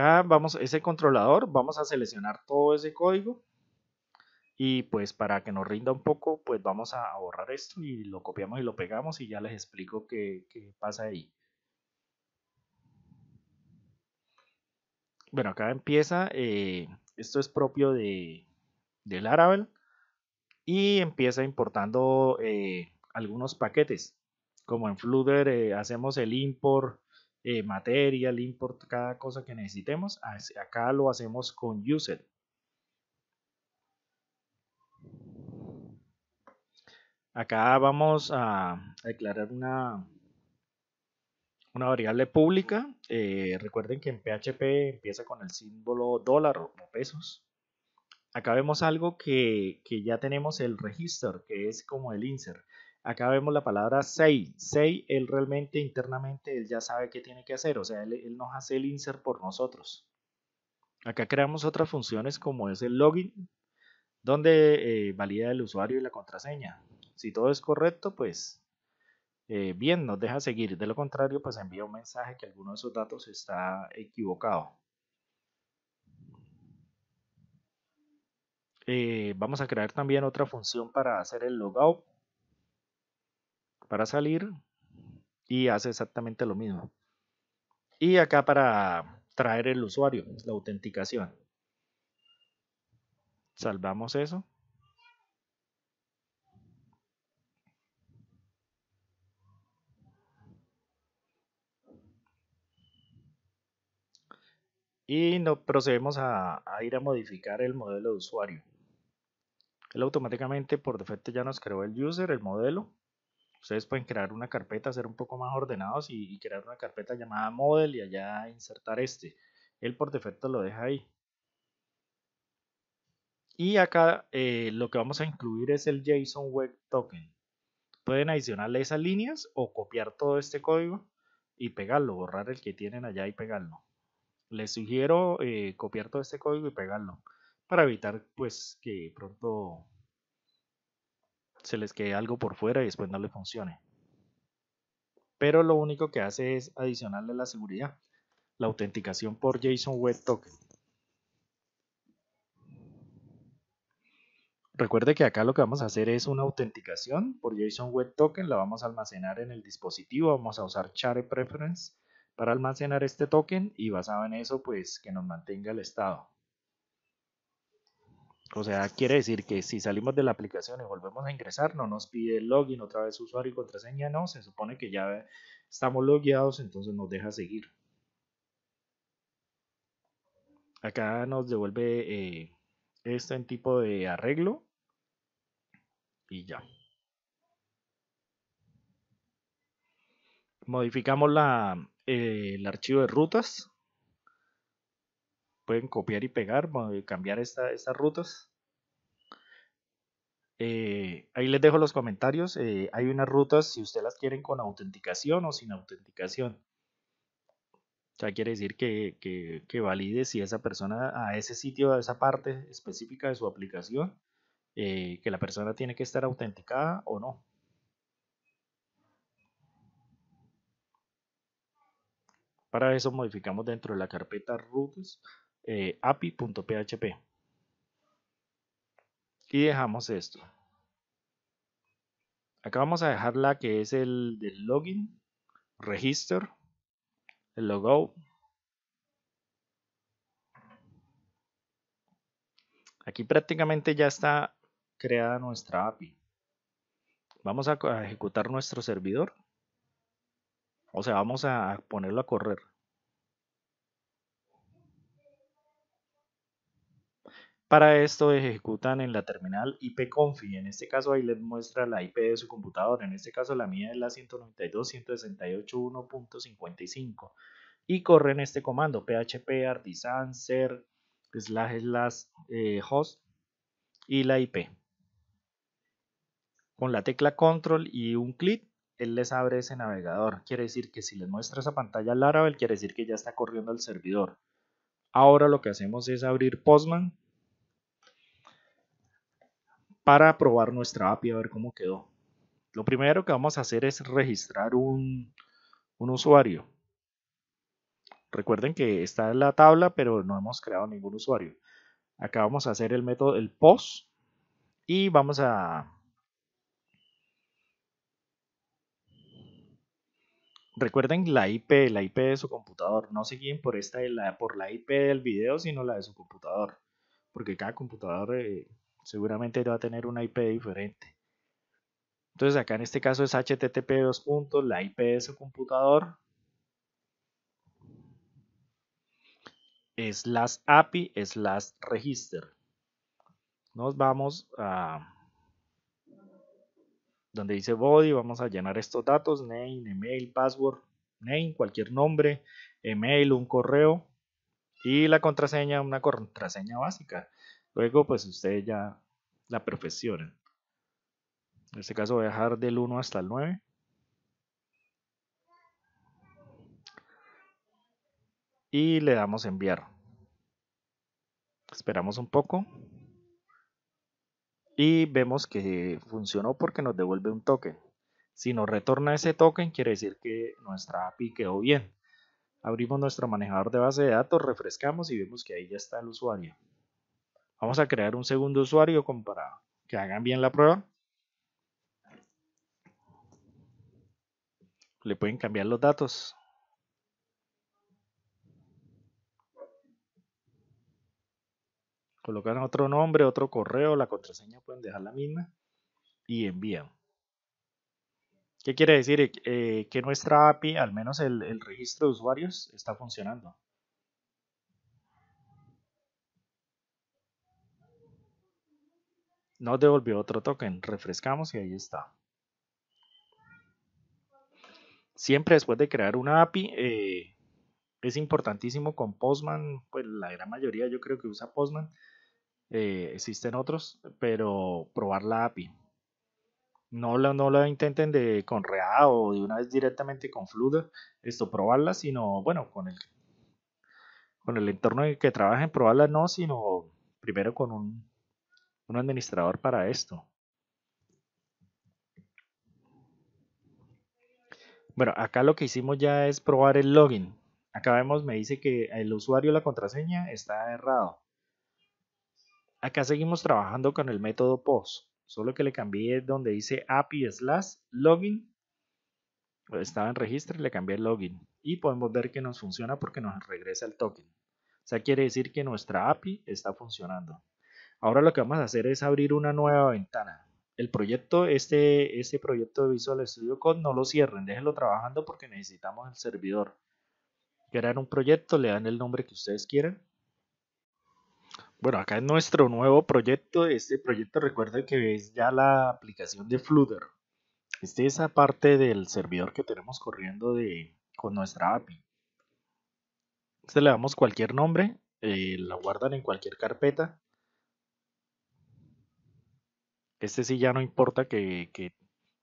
vamos vamos, ese controlador, vamos a seleccionar todo ese código y pues para que nos rinda un poco, pues vamos a borrar esto y lo copiamos y lo pegamos y ya les explico qué, pasa ahí. Bueno, acá empieza, eh, esto es propio de, de Laravel y empieza importando eh, algunos paquetes, como en Flutter eh, hacemos el import, eh, material, import, cada cosa que necesitemos. Acá lo hacemos con user. Acá vamos a declarar una, una variable pública. Eh, recuerden que en PHP empieza con el símbolo dólar o pesos. Acá vemos algo que, que ya tenemos el register, que es como el insert. Acá vemos la palabra say. Say, él realmente internamente, él ya sabe qué tiene que hacer. O sea, él, nos hace el insert por nosotros. Acá creamos otras funciones como es el login, donde eh, valida el usuario y la contraseña. Si todo es correcto, pues eh, bien, nos deja seguir. De lo contrario, pues envía un mensaje que alguno de esos datos está equivocado. Eh, vamos a crear también otra función para hacer el logout para salir y hace exactamente lo mismo. Y acá para traer el usuario, la autenticación. Salvamos eso. y no procedemos a, ir a modificar el modelo de usuario. Él automáticamente por defecto ya nos creó el user, el modelo, Ustedes pueden crear una carpeta, ser un poco más ordenados y, crear una carpeta llamada model y allá insertar este. Él por defecto lo deja ahí. Y acá eh, lo que vamos a incluir es el JSON Web Token. Pueden adicionarle esas líneas o copiar todo este código y pegarlo, borrar el que tienen allá y pegarlo. Les sugiero eh, copiar todo este código y pegarlo para evitar pues que pronto se les quede algo por fuera y después no le funcione. Pero lo único que hace es adicionarle la seguridad, la autenticación por JSON Web Token. Recuerde que acá lo que vamos a hacer es una autenticación por JSON Web Token, la vamos a almacenar en el dispositivo, vamos a usar Share Preference para almacenar este token y basado en eso pues que nos mantenga el estado. O sea, quiere decir que si salimos de la aplicación y volvemos a ingresar, no nos pide login, otra vez usuario y contraseña, no, se supone que ya estamos logueados, entonces nos deja seguir. Acá nos devuelve eh, este tipo de arreglo y ya. Modificamos la, eh, el archivo de rutas pueden copiar y pegar, cambiar estas rutas. Eh, ahí les dejo los comentarios. Eh, hay unas rutas si ustedes las quieren con autenticación o sin autenticación. O sea, quiere decir que, valide si esa persona a ese sitio, a esa parte específica de su aplicación, eh, que la persona tiene que estar autenticada o no. Para eso modificamos dentro de la carpeta routes eh, api.php. Y dejamos esto. Acá vamos a dejar la que es el del login, register, el logo Aquí prácticamente ya está creada nuestra API. Vamos a ejecutar nuestro servidor. O sea, vamos a ponerlo a correr. Para esto ejecutan en la terminal IPconfig, en este caso ahí les muestra la IP de su computador. en este caso la mía es la 192.168.1.55 y corren este comando php artisan ser slash slash eh, host y la IP. Con la tecla control y un clic él les abre ese navegador. Quiere decir que si les muestra esa pantalla Laravel, quiere decir que ya está corriendo el servidor. Ahora lo que hacemos es abrir Postman para probar nuestra API a ver cómo quedó. Lo primero que vamos a hacer es registrar un, usuario. Recuerden que está en la tabla, pero no hemos creado ningún usuario. Acá vamos a hacer el método, el post, y vamos a recuerden la IP, la IP de su computador. No se por esta, la, por la IP del video, sino la de su computador. Porque cada computador eh, seguramente va a tener una IP diferente. Entonces acá en este caso es http 2. la IP de su computador, slash API slash register. Nos vamos a donde dice body, vamos a llenar estos datos, name, email, password, name, cualquier nombre, email, un correo y la contraseña, una contraseña básica. Luego, pues usted ya la perfecciona. En este caso voy a dejar del 1 hasta el 9. Y le damos enviar. Esperamos un poco. Y vemos que funcionó porque nos devuelve un token. Si nos retorna ese token, quiere decir que nuestra API quedó bien. Abrimos nuestro manejador de base de datos, refrescamos y vemos que ahí ya está el usuario. Vamos a crear un segundo usuario para que hagan bien la prueba. Le pueden cambiar los datos. Colocan otro nombre, otro correo, la contraseña pueden dejar la misma y envían. ¿Qué quiere decir? Eh, que nuestra API, al menos el registro de usuarios, está funcionando. Nos devolvió otro token. Refrescamos y ahí está. Siempre después de crear una API, eh, es importantísimo con Postman. Pues la gran mayoría yo creo que usa Postman. Eh, existen otros, pero probar la API. No la no la intenten de, con REA o de una vez directamente con Flutter, esto probarla, sino bueno, con el, con el entorno en el que trabajen, probarla no, sino primero con un un administrador para esto. Bueno, acá lo que hicimos ya es probar el login. Acá vemos, me dice que el usuario, la contraseña está errado. Acá seguimos trabajando con el método POST. Solo que le cambié donde dice API slash login. Estaba en registro y le cambié el login. Y podemos ver que nos funciona porque nos regresa el token. O sea, quiere decir que nuestra API está funcionando. Ahora lo que vamos a hacer es abrir una nueva ventana. El proyecto, este, este, proyecto de Visual Studio Code no lo cierren, déjenlo trabajando porque necesitamos el servidor. Crean un proyecto, le dan el nombre que ustedes quieran. Bueno, acá es nuestro nuevo proyecto. Este proyecto recuerden que es ya la aplicación de Flutter. Esta es la parte del servidor que tenemos corriendo de, con nuestra API. Este le damos cualquier nombre, eh, la guardan en cualquier carpeta este sí ya no importa que,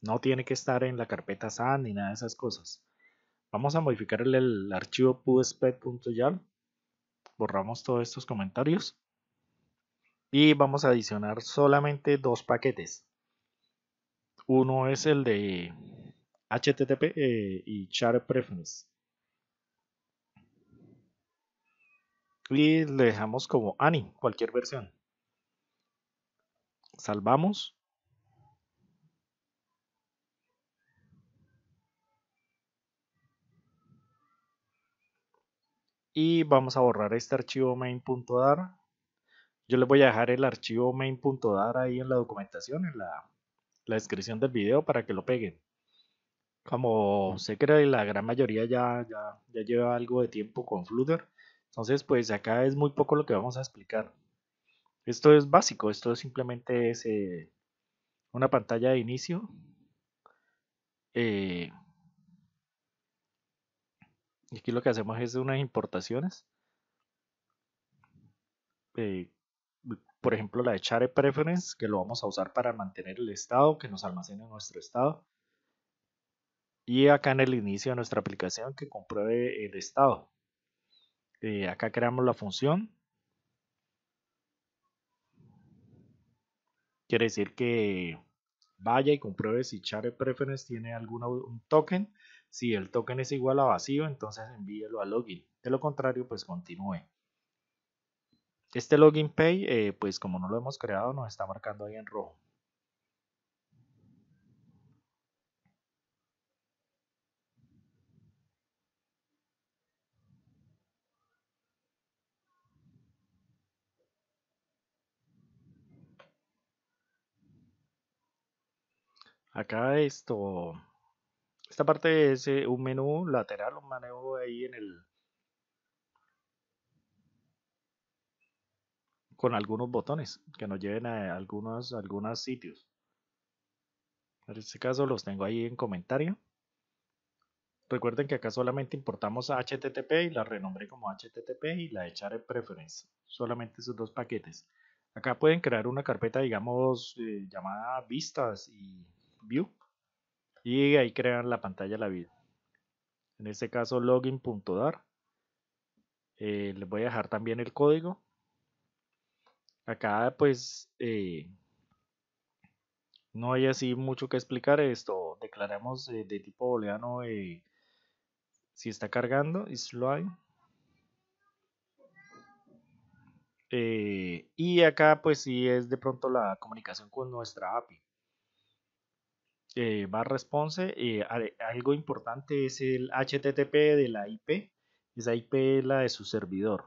no tiene que estar en la carpeta SAN ni nada de esas cosas. Vamos a modificar el, archivo pubspec.yaml. Borramos todos estos comentarios. Y vamos a adicionar solamente dos paquetes. Uno es el de HTTP eh, y Share Preference. Y le dejamos como ANI, cualquier versión salvamos y vamos a borrar este archivo main.dar. Yo les voy a dejar el archivo main.dar ahí en la documentación, en la, descripción del video para que lo peguen. Como sé que la gran mayoría ya, ya, ya lleva algo de tiempo con Flutter, entonces pues acá es muy poco lo que vamos a explicar. Esto es básico, esto simplemente es eh, una pantalla de inicio. Eh, y aquí lo que hacemos es unas importaciones. Eh, por ejemplo, la de Share Preference, que lo vamos a usar para mantener el estado, que nos almacene nuestro estado. Y acá en el inicio de nuestra aplicación, que compruebe el estado. acá creamos la función Quiere decir que vaya y compruebe si Share Preference tiene algún token. Si el token es igual a vacío, entonces envíelo a login. De lo contrario, pues continúe. Este login pay, eh, pues como no lo hemos creado, nos está marcando ahí en rojo. Acá esto, esta parte es eh, un menú lateral, un manejo ahí en el... con algunos botones que nos lleven a algunos, algunos sitios. En este caso los tengo ahí en comentario. Recuerden que acá solamente importamos a HTTP y la renombre como HTTP y la echaré preference. Solamente esos dos paquetes. Acá pueden crear una carpeta, digamos, eh, llamada vistas y view y ahí crean la pantalla la vida. En este caso login.dar. Eh, les voy a dejar también el código. Acá pues eh, no hay así mucho que explicar esto. Declaramos eh, de tipo booleano eh, si está cargando, slide. y acá pues si es de pronto la comunicación con nuestra API eh, bar response. Eh, algo importante es el HTTP de la IP. Esa IP es la de su servidor.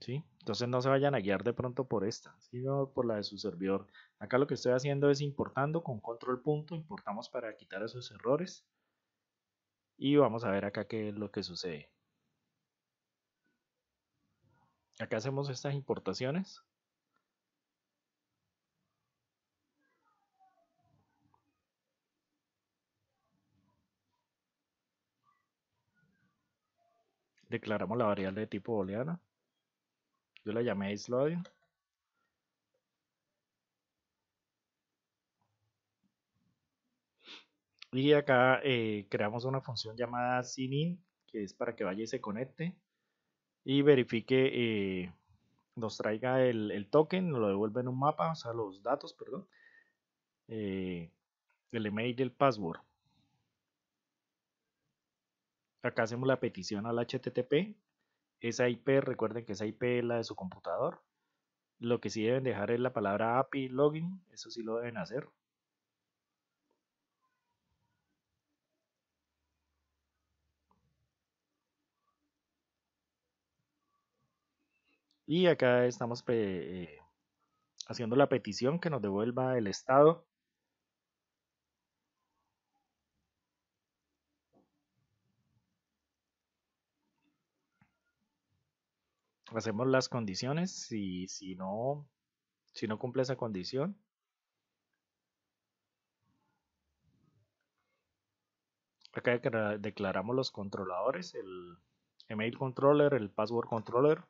¿Sí? Entonces no se vayan a guiar de pronto por esta, sino por la de su servidor. Acá lo que estoy haciendo es importando con control punto, importamos para quitar esos errores. Y vamos a ver acá qué es lo que sucede. Acá hacemos estas importaciones. declaramos la variable de tipo booleana. Yo la llamé isLoading Y acá eh, creamos una función llamada sinin, que es para que vaya y se conecte y verifique, eh, nos traiga el, token, nos lo devuelve en un mapa, o sea, los datos, perdón, eh, el email y el password. Acá hacemos la petición al HTTP. Esa IP, recuerden que esa IP es la de su computador. Lo que sí deben dejar es la palabra API login, eso sí lo deben hacer. Y acá estamos eh, haciendo la petición que nos devuelva el estado hacemos las condiciones y si no, si no cumple esa condición, acá declaramos los controladores, el email controller, el password controller.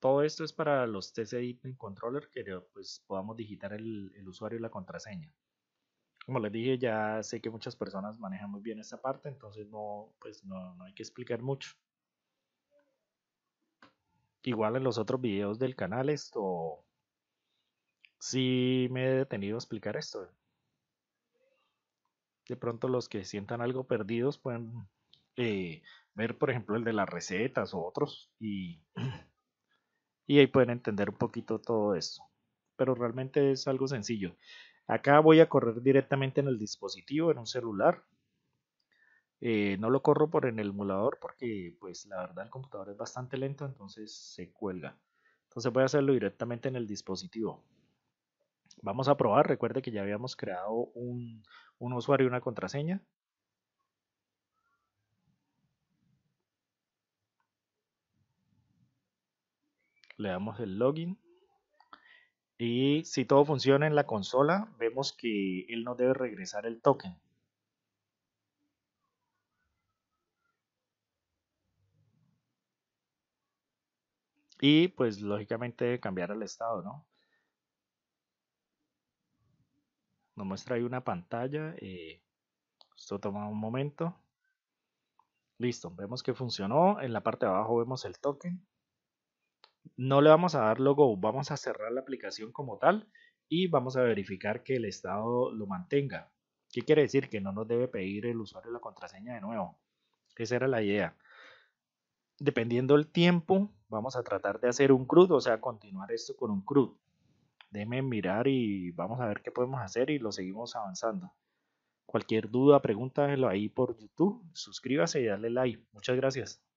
Todo esto es para los TCI controller que pues, podamos digitar el usuario y la contraseña como les dije, ya sé que muchas personas manejan muy bien esta parte, entonces no, pues no, hay que explicar mucho. Igual en los otros videos del canal esto sí me he detenido a explicar esto. De pronto los que sientan algo perdidos pueden eh, ver, por ejemplo, el de las recetas o otros y, y ahí pueden entender un poquito todo esto. Pero realmente es algo sencillo. Acá voy a correr directamente en el dispositivo, en un celular. Eh, no lo corro por en el emulador porque pues la verdad el computador es bastante lento, entonces se cuelga. Entonces voy a hacerlo directamente en el dispositivo. Vamos a probar, recuerde que ya habíamos creado un, un usuario y una contraseña. Le damos el login. Y si todo funciona en la consola, vemos que él no debe regresar el token. Y pues lógicamente cambiar el estado, ¿no? Nos muestra ahí una pantalla. Eh, esto toma un momento. Listo, vemos que funcionó. En la parte de abajo vemos el token no le vamos a dar logo, vamos a cerrar la aplicación como tal y vamos a verificar que el estado lo mantenga. ¿Qué quiere decir? Que no nos debe pedir el usuario la contraseña de nuevo. Esa era la idea. Dependiendo del tiempo, vamos a tratar de hacer un CRUD, o sea, continuar esto con un CRUD. Déjenme mirar y vamos a ver qué podemos hacer y lo seguimos avanzando. Cualquier duda, pregúntalo ahí por YouTube. Suscríbase y dale like. Muchas gracias.